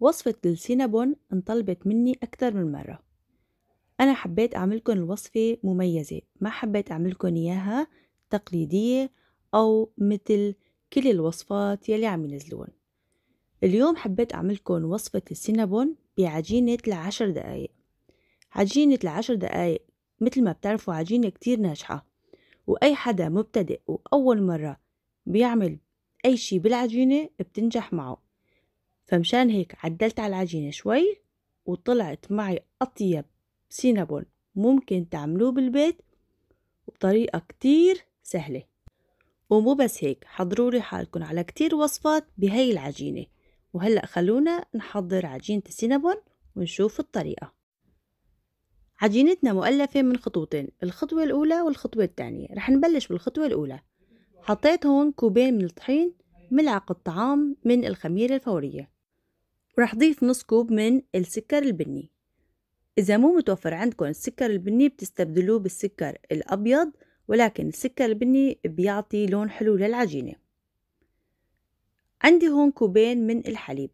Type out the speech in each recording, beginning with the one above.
وصفة السينابون انطلبت مني أكتر من مرة أنا حبيت أعملكن الوصفة مميزة ما حبيت أعملكن إياها تقليدية أو مثل كل الوصفات يلي عم ينزلون اليوم حبيت أعملكن وصفة السينابون بعجينة العشر دقايق عجينة العشر دقايق مثل ما بتعرفوا عجينة كتير ناجحة وأي حدا مبتدئ وأول مرة بيعمل أي شي بالعجينة بتنجح معه فمشان هيك عدلت على العجينة شوي وطلعت معي أطيب سينابون ممكن تعملوه بالبيت بطريقة كتير سهلة ومو بس هيك حضروا لي حالكم على كتير وصفات بهي العجينة وهلأ خلونا نحضر عجينة السينابون ونشوف الطريقة عجينتنا مؤلفة من خطوتين الخطوة الأولى والخطوة الثانية رح نبلش بالخطوة الأولى حطيت هون كوبين من الطحين ملعقة طعام من الخميرة الفورية ورح ضيف نص كوب من السكر البني إذا مو متوفر عندكم السكر البني بتستبدلوه بالسكر الأبيض ولكن السكر البني بيعطي لون حلو للعجينة عندي هون كوبين من الحليب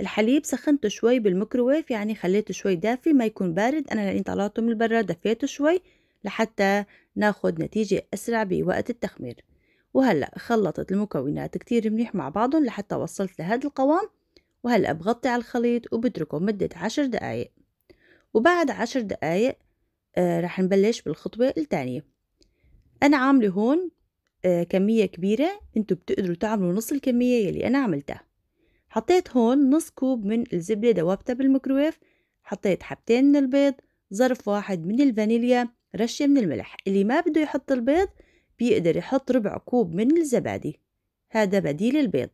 الحليب سخنته شوي بالميكروويف يعني خليته شوي دافي ما يكون بارد أنا لأني طلعته من برا دفيته شوي لحتى ناخد نتيجة أسرع بوقت التخمير وهلأ خلطت المكونات كتير منيح مع بعضهم لحتى وصلت لهذا القوام وهلأ بغطي على الخليط وبتركه مدة عشر دقايق وبعد عشر دقايق آه رح نبلش بالخطوة التانية أنا عاملة هون آه كمية كبيرة انتو بتقدروا تعملوا نص الكمية يلي أنا عملتها حطيت هون نص كوب من الزبدة دوبتها بالميكرويف حطيت حبتين من البيض ظرف واحد من الفانيليا رشة من الملح اللي ما بده يحط البيض بيقدر يحط ربع كوب من الزبادي هذا بديل البيض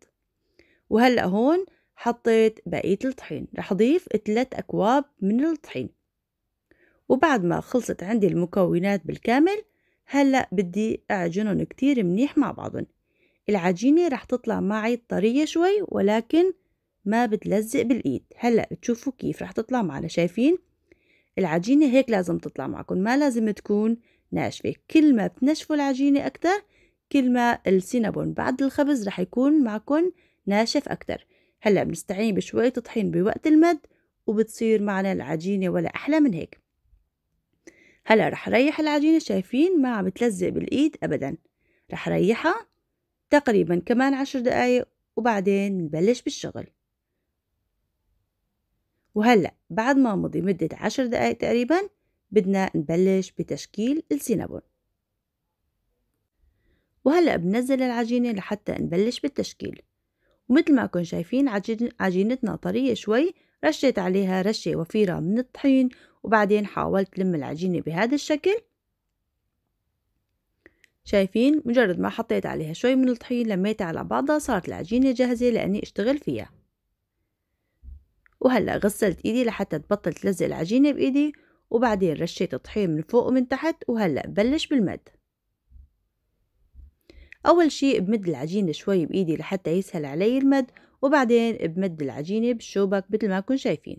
وهلأ هون حطيت بقية الطحين رح أضيف 3 أكواب من الطحين وبعد ما خلصت عندي المكونات بالكامل هلأ بدي أعجنهم كتير منيح مع بعضهم العجينة رح تطلع معي طرية شوي ولكن ما بتلزق بالإيد هلأ بتشوفوا كيف رح تطلع معنا شايفين العجينة هيك لازم تطلع معكم ما لازم تكون ناشفة كل ما بتنشفوا العجينة أكتر كل ما السينابون بعد الخبز رح يكون معكم ناشف أكتر هلا بنستعين بشوية طحين بوقت المد وبتصير معنا العجينة ولا أحلى من هيك هلا رح ريح العجينة شايفين ما عم بتلزق بالإيد أبدا رح ريحها تقريبا كمان عشر دقايق وبعدين نبلش بالشغل وهلأ بعد ما مضي مدة عشر دقايق تقريبا بدنا نبلش بتشكيل السينابون وهلأ بنزل العجينة لحتى نبلش بالتشكيل ومثل ما كن شايفين عجينتنا طرية شوي رشيت عليها رشة وفيرة من الطحين وبعدين حاولت لم العجينة بهذا الشكل شايفين مجرد ما حطيت عليها شوي من الطحين لميتها على بعضها صارت العجينة جاهزة لأني أشتغل فيها وهلأ غسلت إيدي لحتى تبطل تلزق العجينة بإيدي وبعدين رشيت الطحين من فوق ومن تحت وهلأ بلش بالمد أول شيء بمد العجينة شوي بإيدي لحتى يسهل علي المد وبعدين بمد العجينة بالشوبك مثل ما كن شايفين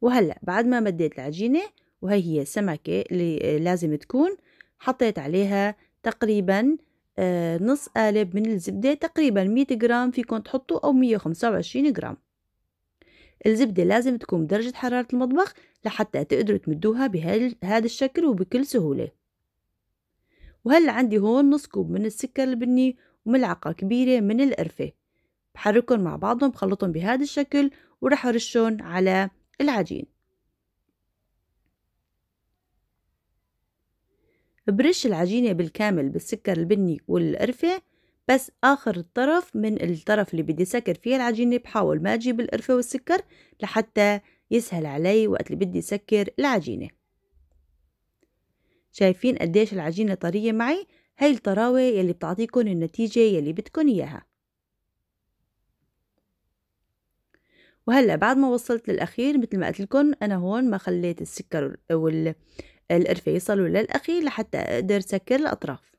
وهلأ بعد ما مديت العجينة وهي هي السمكة اللي آه، لازم تكون حطيت عليها تقريبا آه، نص قالب من الزبدة تقريبا 100 جرام فيكم تحطوا أو 125 جرام الزبدة لازم تكون بدرجة حرارة المطبخ لحتى تقدروا تمدوها بهذا الشكل وبكل سهولة وهلا عندي هون نص كوب من السكر البني وملعقة كبيرة من القرفة بحركهم مع بعضهم بخلطهم بهذا الشكل ورح أرشهم على العجين برش العجينة بالكامل بالسكر البني والقرفة بس آخر الطرف من الطرف اللي بدي سكر فيه العجينة بحاول ما أجيب القرفة والسكر لحتى يسهل علي وقت اللي بدي سكر العجينة شايفين قديش العجينة طرية معي هاي الطراوة يلي بتعطيكم النتيجة يلي بدكن إياها وهلا بعد ما وصلت للأخير مثل ما قلت لكم أنا هون ما خليت السكر والقرفة يصلوا للأخير لحتى أقدر سكر الأطراف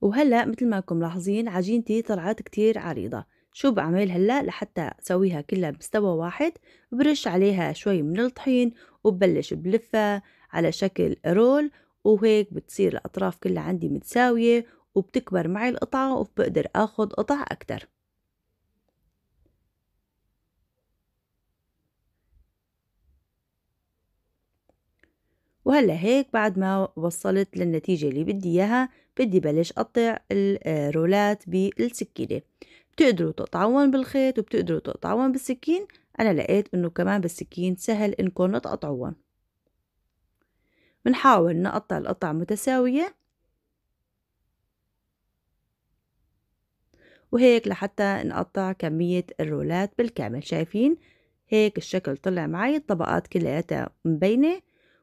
وهلأ مثل ما كم ملاحظين عجينتي طلعت كتير عريضة شو بعمل هلأ لحتى أسويها كلها بمستوى واحد برش عليها شوي من الطحين وببلش بلفها على شكل رول وهيك بتصير الأطراف كلها عندي متساوية وبتكبر معي القطعة وبقدر أخذ قطع أكتر وهلا هيك بعد ما وصلت للنتيجة اللي بدي إياها بدي بلش أقطع الرولات آه، بالسكينة بتقدروا تقطعون بالخيط وبتقدروا تقطعون بالسكين أنا لقيت إنه كمان بالسكين سهل إنكم تقطعون بنحاول نقطع القطع متساوية وهيك لحتى نقطع كمية الرولات بالكامل شايفين هيك الشكل طلع معي الطبقات كلياتها مبينة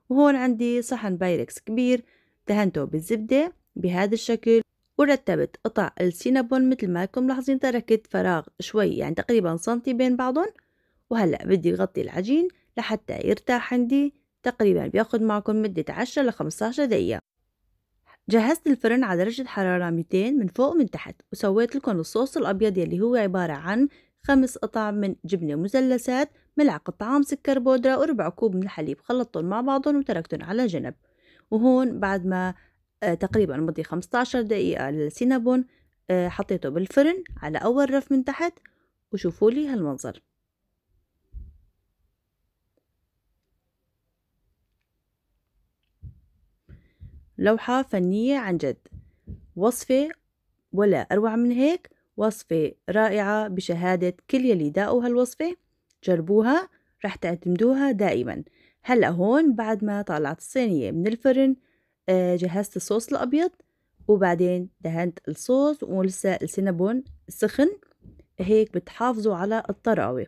وهون عندي صحن بايركس كبير دهنته بالزبدة بهذا الشكل ورتبت قطع السينابون مثل ما لكم ملاحظين تركت فراغ شوي يعني تقريبا سنتي بين بعضهم وهلأ بدي غطي العجين لحتى يرتاح عندي تقريبا بياخد معكم مدة 10 ل 15 دقيقة جهزت الفرن على درجة حرارة 200 من فوق ومن تحت وسويت لكم الصوص الأبيض يلي هو عبارة عن خمس قطع من جبنة مثلثات ملعقة طعام سكر بودرة وربع كوب من الحليب خلطتهم مع بعضهم وتركتهم على جنب وهون بعد ما آه، تقريبا مضي 15 دقيقة للسينابون آه، حطيته بالفرن على أول رف من تحت وشوفوا لي هالمنظر لوحة فنية عن جد وصفة ولا أروع من هيك وصفة رائعة بشهادة كل يلي داقوا هالوصفة جربوها رح تعتمدوها دائما هلأ هون بعد ما طلعت الصينية من الفرن آه، جهزت الصوص الأبيض وبعدين دهنت الصوص ولسه السينابون سخن هيك بتحافظوا على الطراوة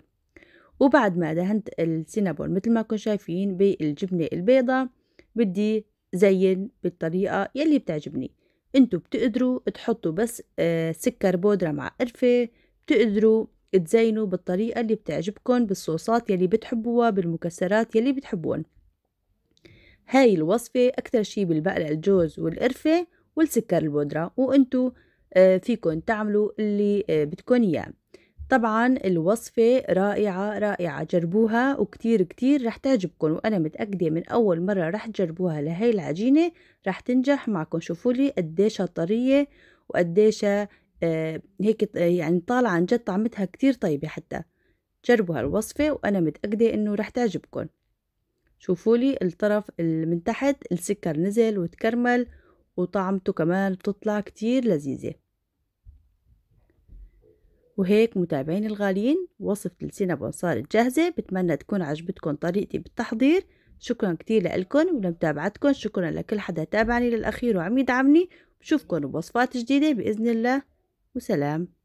وبعد ما دهنت السينابون مثل ما كنتم شايفين بالجبنة البيضة بدي زين بالطريقة يلي بتعجبني انتو بتقدروا تحطوا بس آه، سكر بودرة مع قرفة بتقدروا تزينوا بالطريقة اللي بتعجبكم بالصوصات يلي بتحبوها بالمكسرات يلي بتحبوها هاي الوصفة أكتر شي بالبقلة الجوز والقرفة والسكر البودرة وانتو آه، فيكن تعملوا اللي آه، بدكن إياه طبعا الوصفة رائعة رائعة جربوها وكتير كتير رح تعجبكن وأنا متأكدة من أول مرة رح تجربوها لهي العجينة رح تنجح معكن شوفوا لي قديشها طرية وقديشها آه، هيك يعني طالعة عن جد طعمتها كتير طيبة حتى جربوا هالوصفة وأنا متأكدة إنه رح تعجبكن شوفوا لي الطرف من تحت السكر نزل وتكرمل وطعمته كمان بتطلع كتير لذيذة وهيك متابعين الغاليين وصفة السينابون صارت جاهزة بتمنى تكون عجبتكم طريقتي بالتحضير شكرا كتير لكم ولمتابعتكم شكرا لكل حدا تابعني للأخير وعم يدعمني بشوفكم بوصفات جديدة بإذن الله وسلام